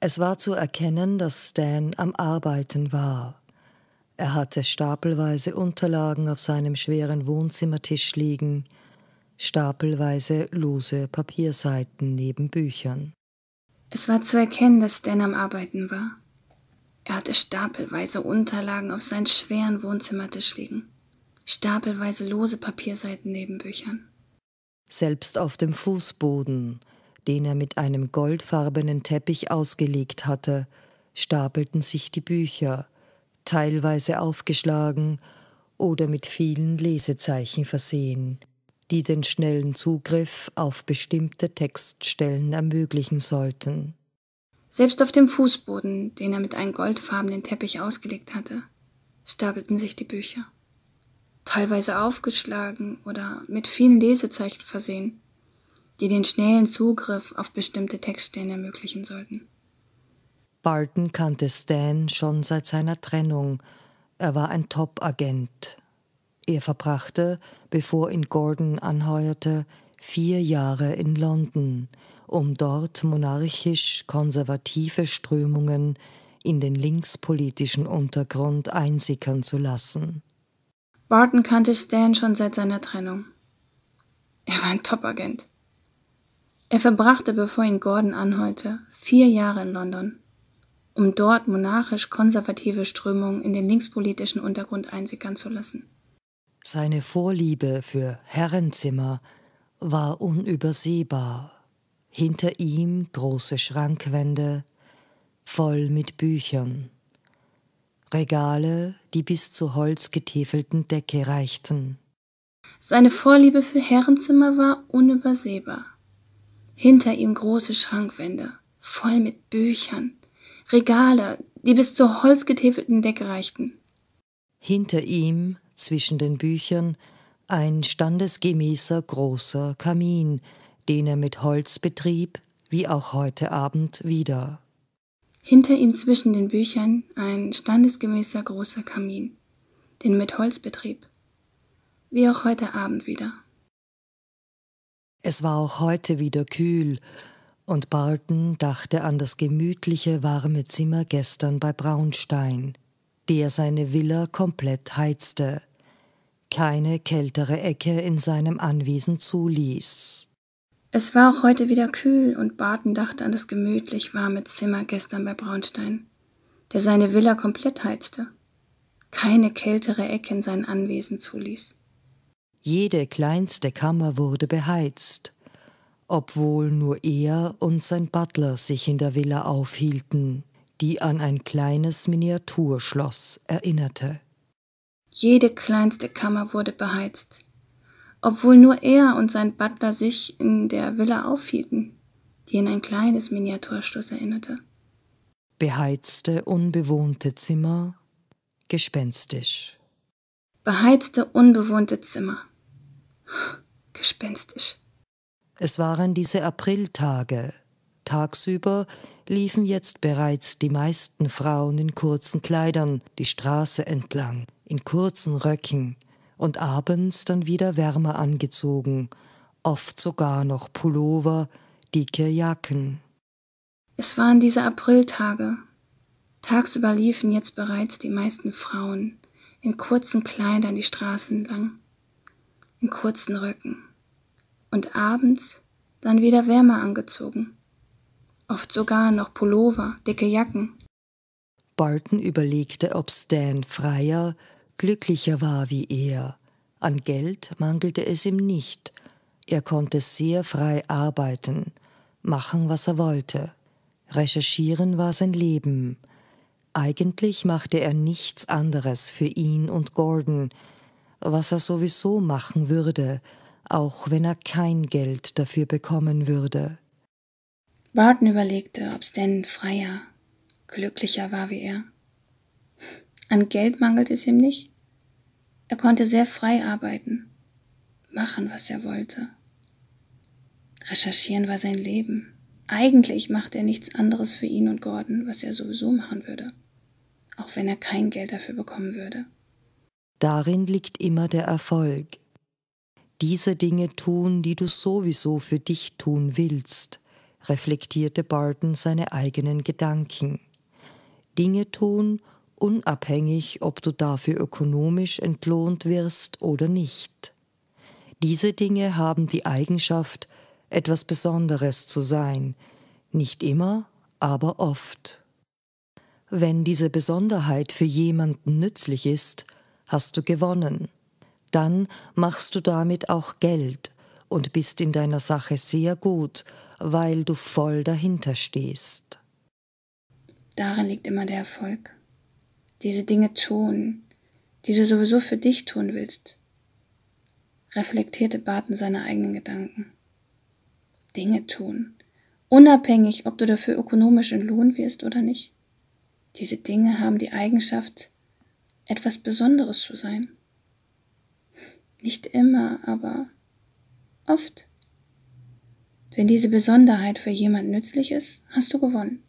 Es war zu erkennen, dass Stan am Arbeiten war. Er hatte stapelweise Unterlagen auf seinem schweren Wohnzimmertisch liegen, stapelweise lose Papierseiten neben Büchern. Es war zu erkennen, dass Stan am Arbeiten war. Er hatte stapelweise Unterlagen auf seinem schweren Wohnzimmertisch liegen, stapelweise lose Papierseiten neben Büchern. Selbst auf dem Fußboden, den er mit einem goldfarbenen Teppich ausgelegt hatte, stapelten sich die Bücher, teilweise aufgeschlagen oder mit vielen Lesezeichen versehen, die den schnellen Zugriff auf bestimmte Textstellen ermöglichen sollten. Selbst auf dem Fußboden, den er mit einem goldfarbenen Teppich ausgelegt hatte, stapelten sich die Bücher. Teilweise aufgeschlagen oder mit vielen Lesezeichen versehen, die den schnellen Zugriff auf bestimmte Textstellen ermöglichen sollten. Barton kannte Stan schon seit seiner Trennung. Er war ein Top-Agent. Er verbrachte, bevor ihn Gordon anheuerte, vier Jahre in London, um dort monarchisch-konservative Strömungen in den linkspolitischen Untergrund einsickern zu lassen. Barton kannte Stan schon seit seiner Trennung. Er war ein Top-Agent. Er verbrachte, bevor ihn Gordon anheuerte, vier Jahre in London, um dort monarchisch-konservative Strömungen in den linkspolitischen Untergrund einsickern zu lassen. Seine Vorliebe für Herrenzimmer war unübersehbar. Hinter ihm große Schrankwände, voll mit Büchern. Regale, die bis zur holzgetäfelten Decke reichten. Seine Vorliebe für Herrenzimmer war unübersehbar. Hinter ihm große Schrankwände, voll mit Büchern, Regale, die bis zur holzgetäfelten Decke reichten. Hinter ihm, zwischen den Büchern, ein standesgemäßer großer Kamin, den er mit Holz betrieb, wie auch heute Abend wieder. Hinter ihm zwischen den Büchern ein standesgemäßer großer Kamin, den mit Holz betrieb, wie auch heute Abend wieder. Es war auch heute wieder kühl, und Barton dachte an das gemütliche, warme Zimmer gestern bei Braunstein, der seine Villa komplett heizte, keine kältere Ecke in seinem Anwesen zuließ. Es war auch heute wieder kühl, und Barton dachte an das gemütlich warme Zimmer gestern bei Braunstein, der seine Villa komplett heizte, keine kältere Ecke in seinem Anwesen zuließ. Jede kleinste Kammer wurde beheizt, obwohl nur er und sein Butler sich in der Villa aufhielten, die an ein kleines Miniaturschloss erinnerte. Jede kleinste Kammer wurde beheizt, obwohl nur er und sein Butler sich in der Villa aufhielten, die an ein kleines Miniaturschloss erinnerte. Beheizte, unbewohnte Zimmer, gespenstisch beheizte, unbewohnte Zimmer. Gespenstisch. Es waren diese Apriltage. Tagsüber liefen jetzt bereits die meisten Frauen in kurzen Kleidern die Straße entlang, in kurzen Röcken und abends dann wieder wärmer angezogen, oft sogar noch Pullover, dicke Jacken. Es waren diese Apriltage. Tagsüber liefen jetzt bereits die meisten Frauen in kurzen Kleidern die Straßen lang, in kurzen Röcken und abends dann wieder wärmer angezogen, oft sogar noch Pullover, dicke Jacken. Barton überlegte, ob Stan freier, glücklicher war wie er. An Geld mangelte es ihm nicht. Er konnte sehr frei arbeiten, machen, was er wollte. Recherchieren war sein Leben. Eigentlich machte er nichts anderes für ihn und Gordon, was er sowieso machen würde, auch wenn er kein Geld dafür bekommen würde. Barton überlegte, ob Stan freier, glücklicher war wie er. An Geld mangelte es ihm nicht. Er konnte sehr frei arbeiten, machen, was er wollte. Recherchieren war sein Leben. Eigentlich machte er nichts anderes für ihn und Gordon, was er sowieso machen würde auch wenn er kein Geld dafür bekommen würde. Darin liegt immer der Erfolg. Diese Dinge tun, die du sowieso für dich tun willst, reflektierte Barton seine eigenen Gedanken. Dinge tun, unabhängig, ob du dafür ökonomisch entlohnt wirst oder nicht. Diese Dinge haben die Eigenschaft, etwas Besonderes zu sein, nicht immer, aber oft. Wenn diese Besonderheit für jemanden nützlich ist, hast du gewonnen. Dann machst du damit auch Geld und bist in deiner Sache sehr gut, weil du voll dahinter stehst. Darin liegt immer der Erfolg. Diese Dinge tun, die du sowieso für dich tun willst, reflektierte Barton seine eigenen Gedanken. Dinge tun, unabhängig, ob du dafür ökonomisch entlohnt wirst oder nicht. Diese Dinge haben die Eigenschaft, etwas Besonderes zu sein. Nicht immer, aber oft. Wenn diese Besonderheit für jemand nützlich ist, hast du gewonnen.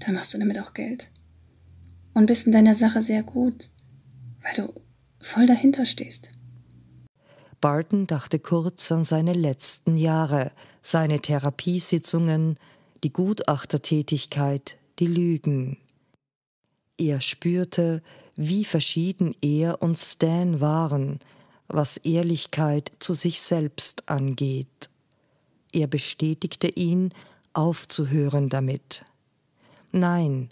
Dann machst du damit auch Geld. Und bist in deiner Sache sehr gut, weil du voll dahinter stehst. Barton dachte kurz an seine letzten Jahre, seine Therapiesitzungen, die Gutachtertätigkeit, die Lügen. Er spürte, wie verschieden er und Stan waren, was Ehrlichkeit zu sich selbst angeht. Er bestätigte ihn, aufzuhören damit. Nein,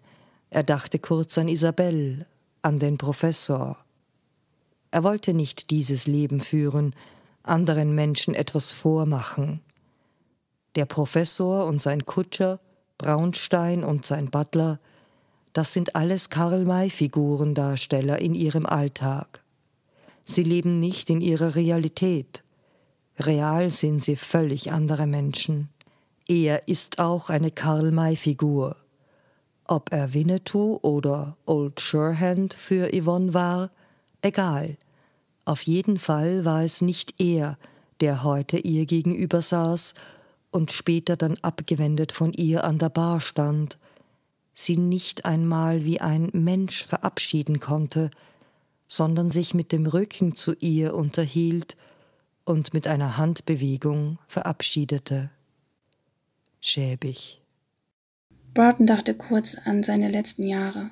er dachte kurz an Isabel, an den Professor. Er wollte nicht dieses Leben führen, anderen Menschen etwas vormachen. Der Professor und sein Kutscher Braunstein und sein Butler, das sind alles Karl-May-Figurendarsteller in ihrem Alltag. Sie leben nicht in ihrer Realität. Real sind sie völlig andere Menschen. Er ist auch eine Karl-May-Figur. Ob er Winnetou oder Old Surehand für Yvonne war, egal. Auf jeden Fall war es nicht er, der heute ihr gegenüber saß und später dann abgewendet von ihr an der Bar stand, sie nicht einmal wie ein Mensch verabschieden konnte, sondern sich mit dem Rücken zu ihr unterhielt und mit einer Handbewegung verabschiedete. Schäbig. Burton dachte kurz an seine letzten Jahre,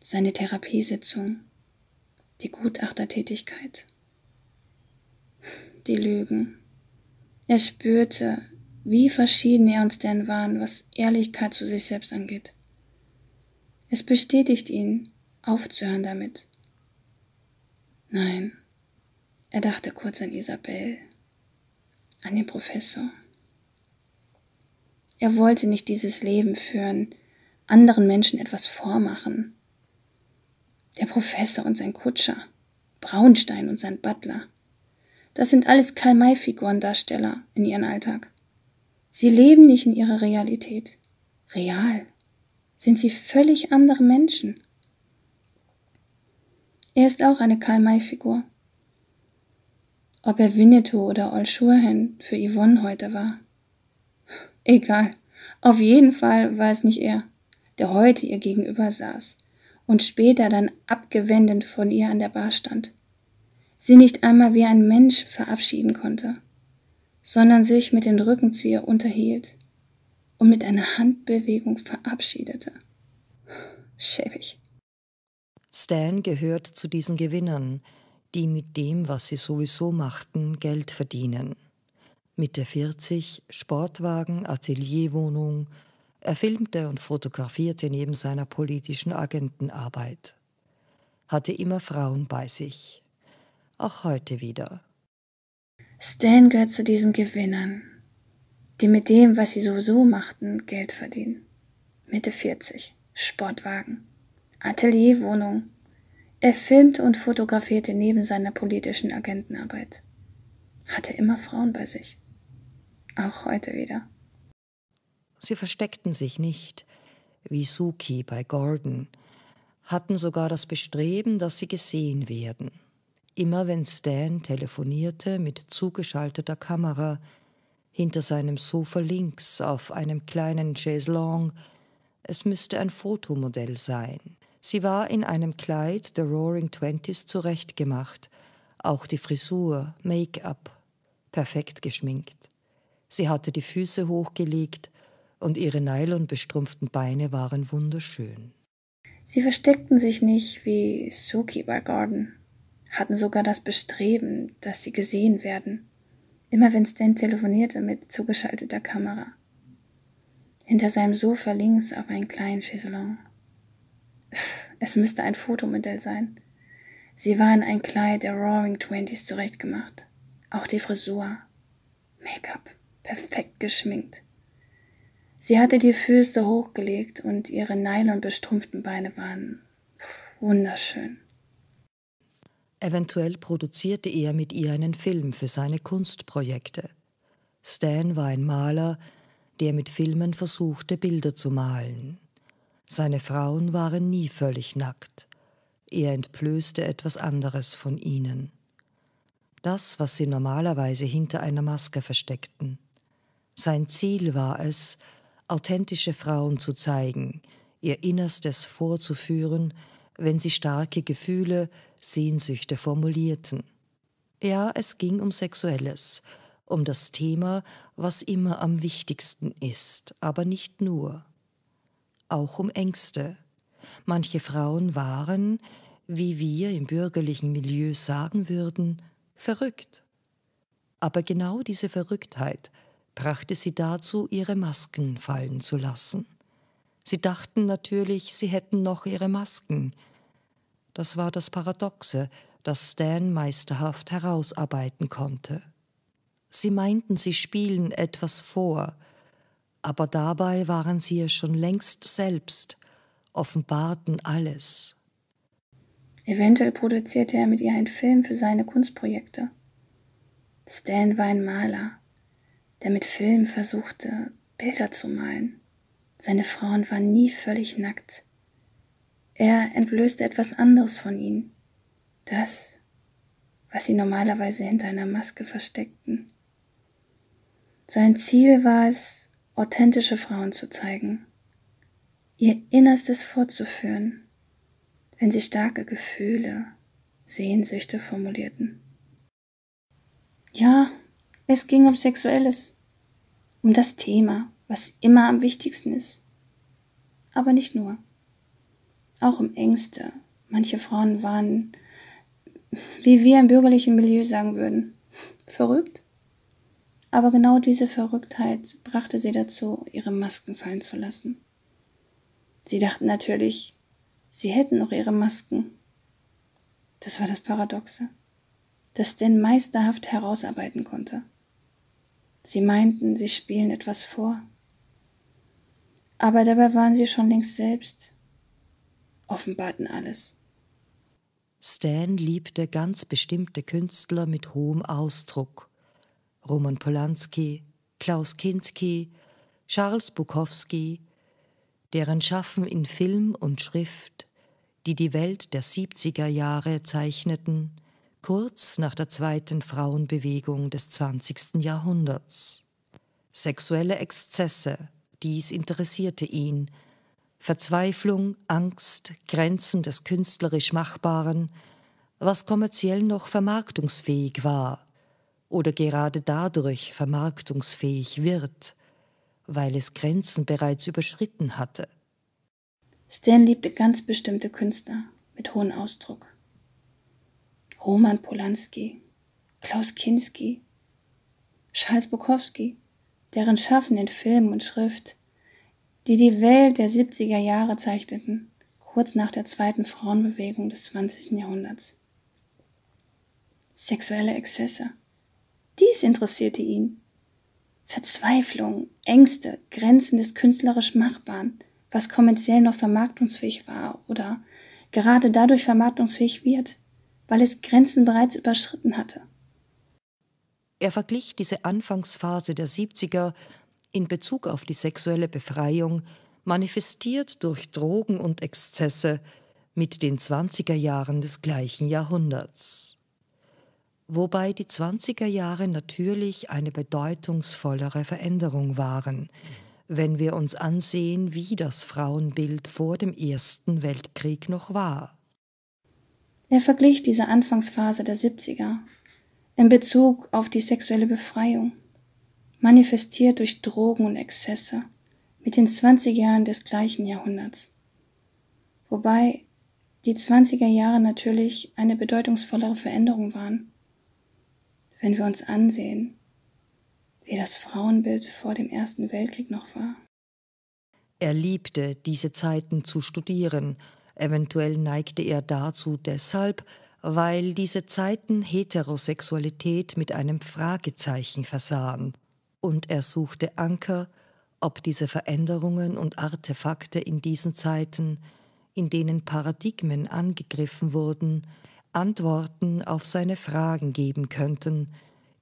seine Therapiesitzung, die Gutachtertätigkeit, die Lügen. Er spürte, wie verschieden er und denn waren, was Ehrlichkeit zu sich selbst angeht. Es bestätigt ihn, aufzuhören damit. Nein, er dachte kurz an Isabel, an den Professor. Er wollte nicht dieses Leben führen, anderen Menschen etwas vormachen. Der Professor und sein Kutscher, Braunstein und sein Butler. Das sind alles Karl-May-Figurendarsteller in ihrem Alltag. Sie leben nicht in ihrer Realität. Real sind sie völlig andere Menschen. Er ist auch eine Karl-May-Figur. Ob er Winnetou oder Old für Yvonne heute war. Egal. Auf jeden Fall war es nicht er, der heute ihr gegenüber saß und später dann abgewendet von ihr an der Bar stand. Sie nicht einmal wie ein Mensch verabschieden konnte sondern sich mit dem Rücken zu ihr unterhielt und mit einer Handbewegung verabschiedete. Schäbig. Stan gehört zu diesen Gewinnern, die mit dem, was sie sowieso machten, Geld verdienen. Mitte 40, Sportwagen, Atelierwohnung. Er filmte und fotografierte neben seiner politischen Agentenarbeit. Hatte immer Frauen bei sich. Auch heute wieder. Stan gehört zu diesen Gewinnern, die mit dem, was sie sowieso machten, Geld verdienen. Mitte 40, Sportwagen, Atelierwohnung. Er filmte und fotografierte neben seiner politischen Agentenarbeit. Hatte immer Frauen bei sich. Auch heute wieder. Sie versteckten sich nicht, wie Suki bei Gordon, hatten sogar das Bestreben, dass sie gesehen werden. Immer wenn Stan telefonierte mit zugeschalteter Kamera, hinter seinem Sofa links auf einem kleinen Chaiselong, es müsste ein Fotomodell sein. Sie war in einem Kleid der Roaring Twenties zurechtgemacht, auch die Frisur, Make-up, perfekt geschminkt. Sie hatte die Füße hochgelegt und ihre nylonbestrumpften Beine waren wunderschön. Sie versteckten sich nicht wie Suki bei Garden hatten sogar das Bestreben, dass sie gesehen werden, immer wenn Stan telefonierte mit zugeschalteter Kamera. Hinter seinem Sofa links auf einen kleinen Chaiselong. Es müsste ein Fotomodell sein. Sie war in ein Kleid der Roaring Twenties zurechtgemacht. Auch die Frisur. Make-up. Perfekt geschminkt. Sie hatte die Füße hochgelegt und ihre nylonbestrumpften Beine waren wunderschön. Eventuell produzierte er mit ihr einen Film für seine Kunstprojekte. Stan war ein Maler, der mit Filmen versuchte, Bilder zu malen. Seine Frauen waren nie völlig nackt. Er entblößte etwas anderes von ihnen. Das, was sie normalerweise hinter einer Maske versteckten. Sein Ziel war es, authentische Frauen zu zeigen, ihr Innerstes vorzuführen, wenn sie starke Gefühle, Sehnsüchte formulierten. Ja, es ging um Sexuelles, um das Thema, was immer am wichtigsten ist, aber nicht nur. Auch um Ängste. Manche Frauen waren, wie wir im bürgerlichen Milieu sagen würden, verrückt. Aber genau diese Verrücktheit brachte sie dazu, ihre Masken fallen zu lassen. Sie dachten natürlich, sie hätten noch ihre Masken, das war das Paradoxe, das Stan meisterhaft herausarbeiten konnte. Sie meinten, sie spielen etwas vor, aber dabei waren sie es schon längst selbst, offenbarten alles. Eventuell produzierte er mit ihr einen Film für seine Kunstprojekte. Stan war ein Maler, der mit Film versuchte, Bilder zu malen. Seine Frauen waren nie völlig nackt. Er entblößte etwas anderes von ihnen. Das, was sie normalerweise hinter einer Maske versteckten. Sein Ziel war es, authentische Frauen zu zeigen, ihr Innerstes vorzuführen, wenn sie starke Gefühle, Sehnsüchte formulierten. Ja, es ging um Sexuelles, um das Thema, was immer am wichtigsten ist, aber nicht nur auch um Ängste. Manche Frauen waren, wie wir im bürgerlichen Milieu sagen würden, verrückt. Aber genau diese Verrücktheit brachte sie dazu, ihre Masken fallen zu lassen. Sie dachten natürlich, sie hätten noch ihre Masken. Das war das Paradoxe, das denn meisterhaft herausarbeiten konnte. Sie meinten, sie spielen etwas vor. Aber dabei waren sie schon längst selbst offenbarten alles. Stan liebte ganz bestimmte Künstler mit hohem Ausdruck. Roman Polanski, Klaus Kinski, Charles Bukowski, deren Schaffen in Film und Schrift, die die Welt der 70er Jahre zeichneten, kurz nach der zweiten Frauenbewegung des 20. Jahrhunderts. Sexuelle Exzesse, dies interessierte ihn, Verzweiflung, Angst, Grenzen des künstlerisch Machbaren, was kommerziell noch vermarktungsfähig war oder gerade dadurch vermarktungsfähig wird, weil es Grenzen bereits überschritten hatte. Stan liebte ganz bestimmte Künstler mit hohem Ausdruck. Roman Polanski, Klaus Kinski, Charles Bukowski, deren Schaffen in Film und Schrift die die Welt der 70er Jahre zeichneten, kurz nach der zweiten Frauenbewegung des 20. Jahrhunderts. Sexuelle Exzesse. Dies interessierte ihn. Verzweiflung, Ängste, Grenzen des künstlerisch Machbaren, was kommerziell noch vermarktungsfähig war oder gerade dadurch vermarktungsfähig wird, weil es Grenzen bereits überschritten hatte. Er verglich diese Anfangsphase der 70er in Bezug auf die sexuelle Befreiung manifestiert durch Drogen und Exzesse mit den 20er Jahren des gleichen Jahrhunderts. Wobei die 20er Jahre natürlich eine bedeutungsvollere Veränderung waren, wenn wir uns ansehen, wie das Frauenbild vor dem Ersten Weltkrieg noch war. Er verglich diese Anfangsphase der 70er in Bezug auf die sexuelle Befreiung manifestiert durch Drogen und Exzesse mit den 20 Jahren des gleichen Jahrhunderts. Wobei die 20er Jahre natürlich eine bedeutungsvollere Veränderung waren. Wenn wir uns ansehen, wie das Frauenbild vor dem Ersten Weltkrieg noch war. Er liebte diese Zeiten zu studieren, eventuell neigte er dazu deshalb, weil diese Zeiten Heterosexualität mit einem Fragezeichen versahen und er suchte Anker, ob diese Veränderungen und Artefakte in diesen Zeiten, in denen Paradigmen angegriffen wurden, Antworten auf seine Fragen geben könnten,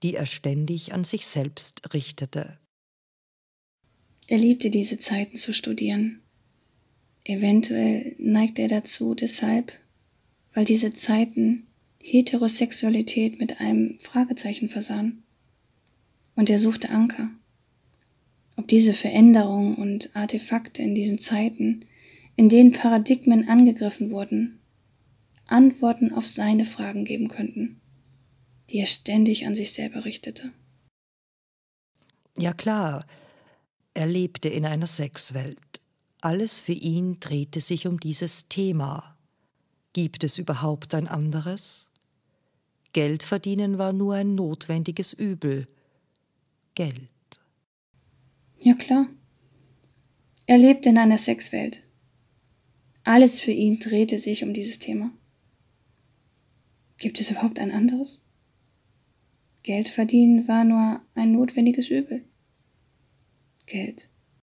die er ständig an sich selbst richtete. Er liebte diese Zeiten zu studieren. Eventuell neigte er dazu deshalb, weil diese Zeiten Heterosexualität mit einem Fragezeichen versahen und er suchte Anker. Ob diese Veränderungen und Artefakte in diesen Zeiten, in denen Paradigmen angegriffen wurden, Antworten auf seine Fragen geben könnten, die er ständig an sich selber richtete. Ja klar, er lebte in einer Sexwelt. Alles für ihn drehte sich um dieses Thema. Gibt es überhaupt ein anderes? Geld verdienen war nur ein notwendiges Übel, Geld. Ja klar. Er lebt in einer Sexwelt. Alles für ihn drehte sich um dieses Thema. Gibt es überhaupt ein anderes? Geld verdienen war nur ein notwendiges Übel. Geld.